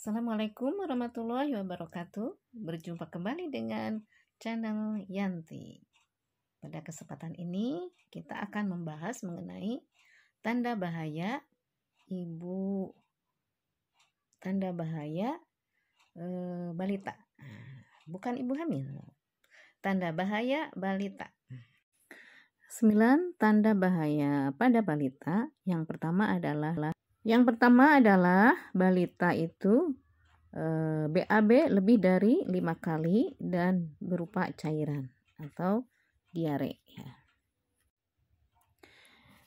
Assalamualaikum warahmatullahi wabarakatuh. Berjumpa kembali dengan channel Yanti. Pada kesempatan ini kita akan membahas mengenai tanda bahaya ibu tanda bahaya e, balita. Bukan ibu hamil. Tanda bahaya balita. 9 tanda bahaya pada balita. Yang pertama adalah yang pertama adalah balita itu e, eh, BAB lebih dari lima kali dan berupa cairan atau diare. Ya.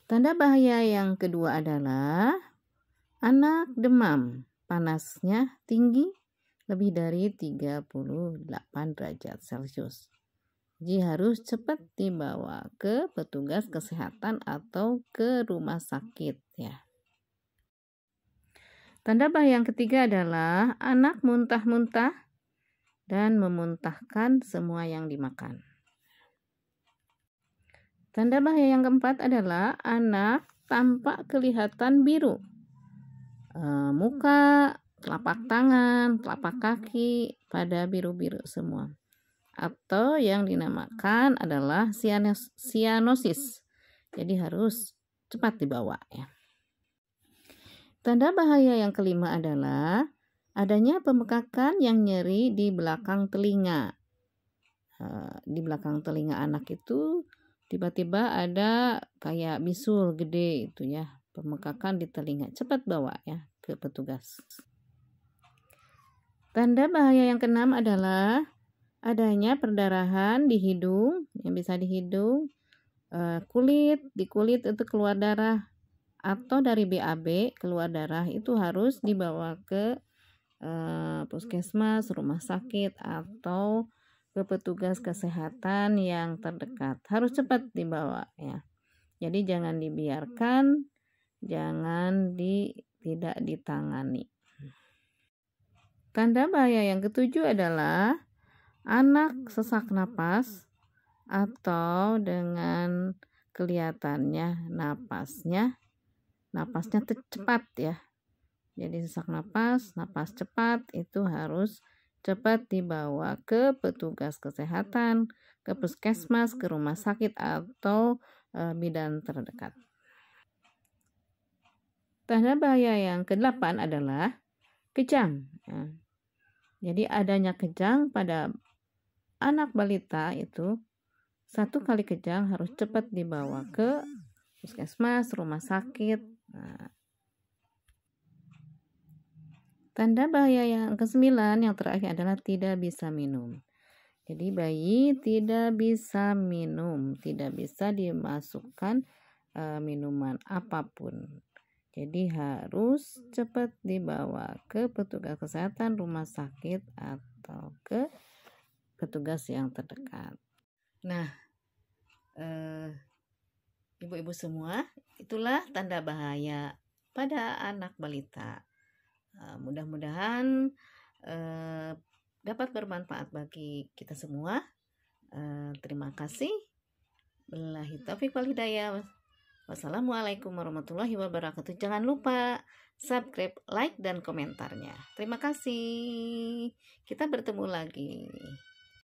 Tanda bahaya yang kedua adalah anak demam, panasnya tinggi lebih dari 38 derajat Celcius. Jadi harus cepat dibawa ke petugas kesehatan atau ke rumah sakit ya. Tanda bahaya yang ketiga adalah anak muntah-muntah dan memuntahkan semua yang dimakan. Tanda bahaya yang keempat adalah anak tampak kelihatan biru. E, muka, telapak tangan, telapak kaki pada biru-biru semua. Atau yang dinamakan adalah sianosis. Jadi harus cepat dibawa ya. Tanda bahaya yang kelima adalah adanya pemekakan yang nyeri di belakang telinga. Eh, di belakang telinga anak itu tiba-tiba ada kayak bisul gede itu ya, pemekakan di telinga. Cepat bawa ya ke petugas. Tanda bahaya yang keenam adalah adanya perdarahan di hidung, yang bisa di hidung, eh, kulit, di kulit itu keluar darah atau dari BAB keluar darah itu harus dibawa ke eh, puskesmas, rumah sakit atau ke petugas kesehatan yang terdekat. Harus cepat dibawa ya. Jadi jangan dibiarkan, jangan di tidak ditangani. Tanda bahaya yang ketujuh adalah anak sesak napas atau dengan kelihatannya napasnya napasnya cepat ya. Jadi sesak napas, napas cepat itu harus cepat dibawa ke petugas kesehatan, ke puskesmas, ke rumah sakit atau e, bidan terdekat. Tanda bahaya yang kedelapan adalah kejang. Ya. Jadi adanya kejang pada anak balita itu satu kali kejang harus cepat dibawa ke puskesmas, rumah sakit, Tanda bahaya yang kesembilan yang terakhir adalah tidak bisa minum. Jadi bayi tidak bisa minum, tidak bisa dimasukkan e, minuman apapun. Jadi harus cepat dibawa ke petugas kesehatan rumah sakit atau ke petugas yang terdekat. Nah, eh, ibu-ibu semua, itulah tanda bahaya pada anak balita. Eh, mudah-mudahan eh, dapat bermanfaat bagi kita semua. Eh, terima kasih. Belahi taufiq wal hidayah. Wassalamualaikum warahmatullahi wabarakatuh. Jangan lupa subscribe, like, dan komentarnya. Terima kasih. Kita bertemu lagi.